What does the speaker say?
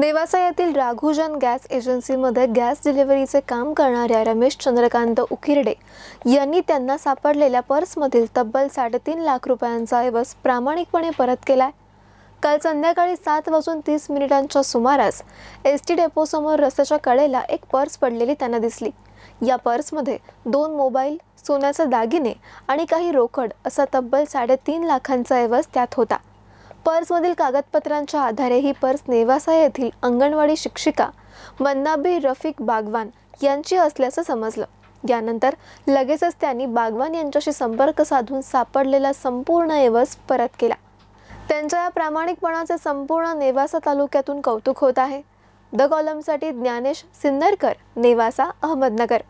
देवासा येथील राघुजन गॅस एजन्सीमध्ये गॅस डिलिव्हरीचे काम करणाऱ्या रमेश चंद्रकांत उकिरडे यांनी त्यांना सापडलेल्या पर्समधील तब्बल साडेतीन लाख रुपयांचा ऐवज प्रामाणिकपणे परत केलाय काल संध्याकाळी सात वाजून तीस मिनिटांच्या सुमारास एस टी डेपोसमोर रस्त्याच्या कडेला एक पर्स पडलेली त्यांना दिसली या पर्समध्ये दोन मोबाईल सोन्याचे दागिने आणि काही रोकड असा तब्बल साडेतीन लाखांचा ऐवज त्यात होता पर्समधील कागदपत्रांच्या आधारे ही पर्स नेवासा येथील अंगणवाडी शिक्षिका मन्नाबी रफिक बागवान यांची असल्याचं समजलं यानंतर लगेचच त्यांनी बागवान यांच्याशी संपर्क साधून सापडलेला संपूर्ण एवस परत केला त्यांच्या या प्रामाणिकपणाचे संपूर्ण नेवासा तालुक्यातून कौतुक होत आहे द कॉलमसाठी ज्ञानेश सिन्नरकर नेवासा अहमदनगर